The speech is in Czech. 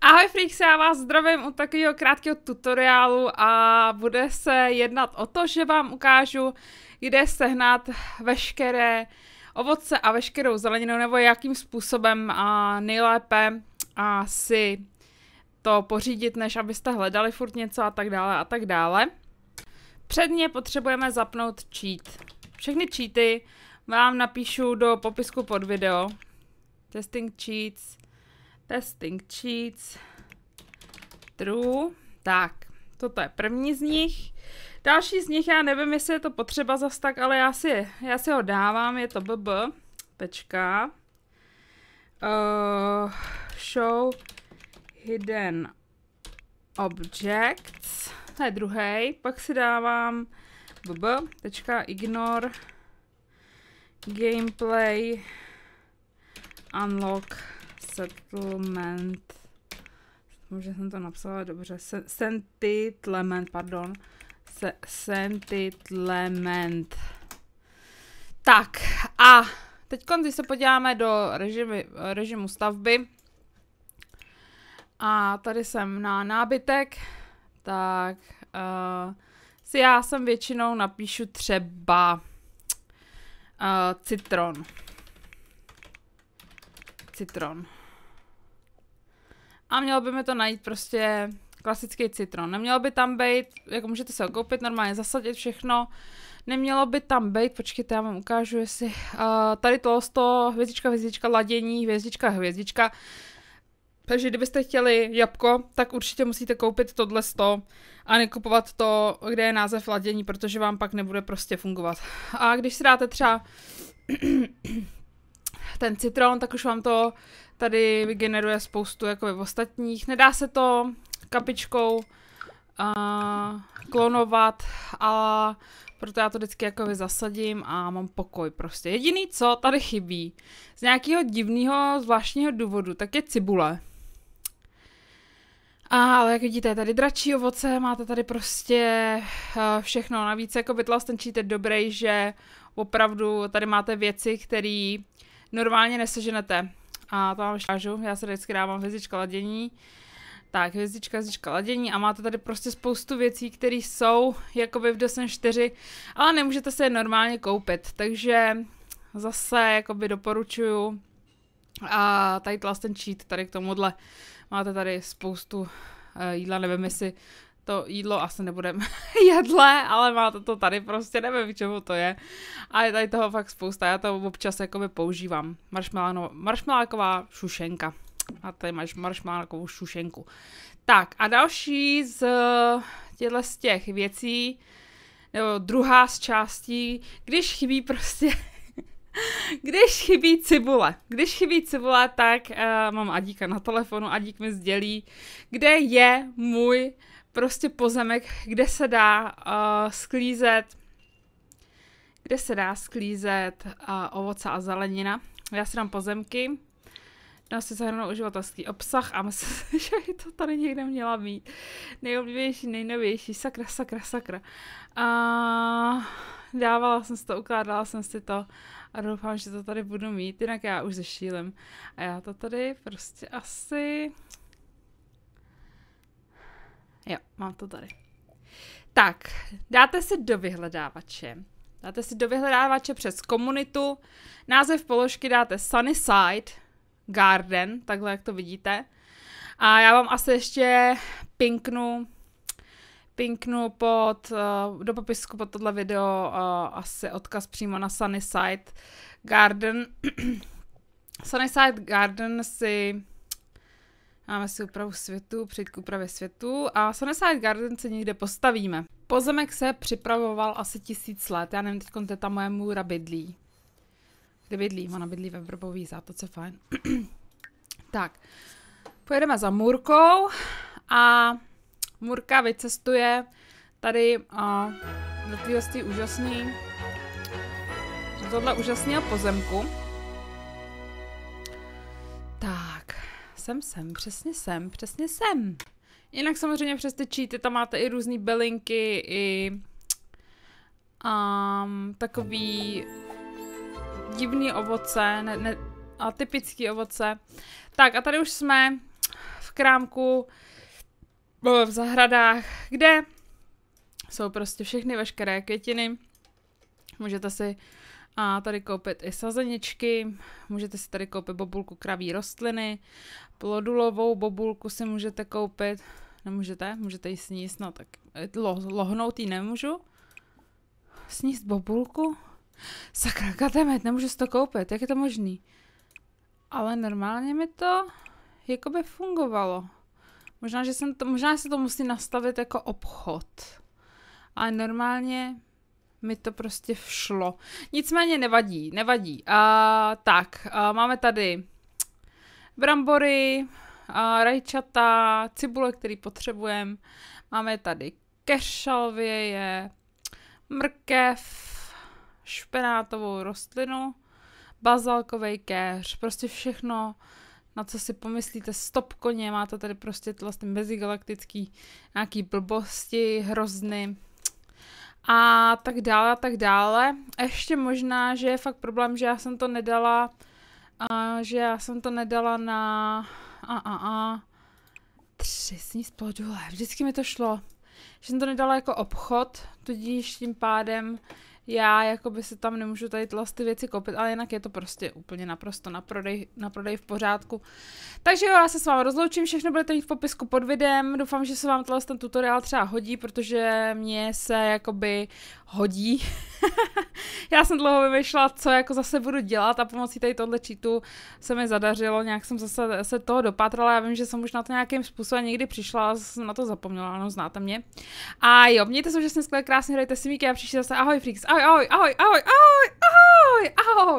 Ahoj Freaks, já vás zdravím u takového krátkého tutoriálu a bude se jednat o to, že vám ukážu, kde sehnat veškeré ovoce a veškerou zeleninu nebo jakým způsobem a nejlépe a si to pořídit, než abyste hledali furt něco a tak dále a tak dále. Předně potřebujeme zapnout cheat. Všechny cheaty vám napíšu do popisku pod video. Testing cheats Testing cheats. True. Tak, toto je první z nich. Další z nich, já nevím, jestli je to potřeba zas tak, ale já si, já si ho dávám, je to BB. tečka, Uh, show hidden objects. To je druhý. Pak si dávám bb. Tečka, ignore gameplay unlock settlement, možná jsem to napsala dobře, sentitlement, pardon, se, sentitlement. Tak a teď, když se podíváme do režimy, režimu stavby, a tady jsem na nábytek, tak uh, si já jsem většinou napíšu třeba uh, citron. Citron a mělo by mi to najít prostě klasický citron. Nemělo by tam být, jako můžete se ho koupit, normálně zasadit všechno. Nemělo by tam být, počkejte, já vám ukážu, jestli uh, tady to hvězdička, hvězdička, ladění, hvězdička, hvězdička. Takže kdybyste chtěli jabko, tak určitě musíte koupit tohle sto a nekupovat to, kde je název ladění, protože vám pak nebude prostě fungovat. A když si dáte třeba ten citron, tak už vám to tady vygeneruje spoustu jakoby ostatních. Nedá se to kapičkou uh, klonovat, a proto já to vždycky jakoby zasadím a mám pokoj prostě. Jediný, co tady chybí z nějakého divného zvláštního důvodu, tak je cibule. A, ale jak vidíte, tady dračí ovoce, máte tady prostě uh, všechno. Navíc jako bytlas ten dobrý, že opravdu tady máte věci, které normálně neseženete. A to vám šážu, já se vždycky dávám hvězdička ladění. Tak, hvězdička, hvězdička ladění a máte tady prostě spoustu věcí, které jsou jakoby v DSN 4, ale nemůžete se je normálně koupit, takže zase jakoby doporučuju a tady ten cheat tady k tomuhle. Máte tady spoustu eh, jídla, nevím jestli to jídlo asi nebudeme jedle, ale má to, to tady prostě, nevím, čemu to je. A je tady toho fakt spousta, já to občas jakoby používám. Maršmeláková šušenka. A tady máš maršmelákovou šušenku. Tak a další z těchto z těch věcí, nebo druhá z částí, když chybí prostě když chybí cibule, když chybí cibule, tak uh, mám Adíka na telefonu, Adík mi sdělí, kde je můj prostě pozemek, kde se dá uh, sklízet kde se dá sklízet uh, ovoce a zelenina. Já si dám pozemky, dám si zahrnout uživatelský obsah a myslím, že to tady někde měla být. Nejoblíbenější, nejnovější, sakra, sakra, sakra. Uh, dávala jsem si to, ukládala jsem si to a doufám, že to tady budu mít, jinak já už zešílim. A já to tady prostě asi Jo, mám to tady. Tak, dáte si do vyhledávače. Dáte si do vyhledávače přes komunitu. Název položky dáte Sunnyside Garden, takhle jak to vidíte. A já vám asi ještě pinknu pinknu pod, eh, do popisku pod tohle video eh, asi odkaz přímo na Sunnyside Garden. Sunnyside Garden si Máme si úpravu světu, přijít k úpravě světu a Sunnyside Garden se někde postavíme. Pozemek se připravoval asi tisíc let, já nevím, teď je tam moje můra bydlí. Kde bydlí? Ona bydlí ve Vrbový zátoce, fajn. tak, pojedeme za Murkou a Murka vycestuje tady a do téhle úžasný do tohle úžasného pozemku. Tak, jsem, jsem, přesně jsem, přesně jsem. Jinak samozřejmě přes ty cheaty tam máte i různé belinky, i um, takový divný ovoce, ne, ne, a typický ovoce. Tak a tady už jsme v krámku v zahradách, kde jsou prostě všechny veškeré květiny. Můžete si a tady koupit i sazeničky, můžete si tady koupit bobulku kraví rostliny, plodulovou bobulku si můžete koupit, nemůžete, můžete ji sníst, no tak eh, lo, lohnout ji nemůžu. Sníst bobulku? Sakra, katemet, nemůžu si to koupit, jak je to možný? Ale normálně mi to jako by fungovalo. Možná, že jsem to, možná se to musí nastavit jako obchod. A normálně mi to prostě všlo. Nicméně nevadí, nevadí. A, tak, a máme tady brambory, a rajčata, cibule, který potřebujeme. Máme tady kešalvěje, mrkev, špenátovou rostlinu, bazalkový keř, prostě všechno, na co si pomyslíte, stop koně, máte tady prostě vlastně mezigalaktický nějaký blbosti, hrozny, a tak dále a tak dále. ještě možná, že je fakt problém, že já jsem to nedala, a že já jsem to nedala na a a a tři sní Vždycky mi to šlo. Že jsem to nedala jako obchod, tudíž tím pádem já jako by si tam nemůžu tady tyhle ty věci koupit, ale jinak je to prostě úplně naprosto na prodej, na prodej v pořádku. Takže jo, já se s vámi rozloučím, všechno budete mít v popisku pod videem, doufám, že se vám tenhle ten tutoriál třeba hodí, protože mě se jakoby hodí. já jsem dlouho vymýšlela, co jako zase budu dělat a pomocí tady tohle cheatu se mi zadařilo, nějak jsem zase se toho dopatrala, já vím, že jsem už na to nějakým způsobem někdy přišla, ale jsem na to zapomněla, ano, znáte mě. A jo, mějte se jsem skvěle, krásně, hrajte si míky a příště zase ahoj freaks, ahoj! ow, ow, ow, ow, ow, ow, ow,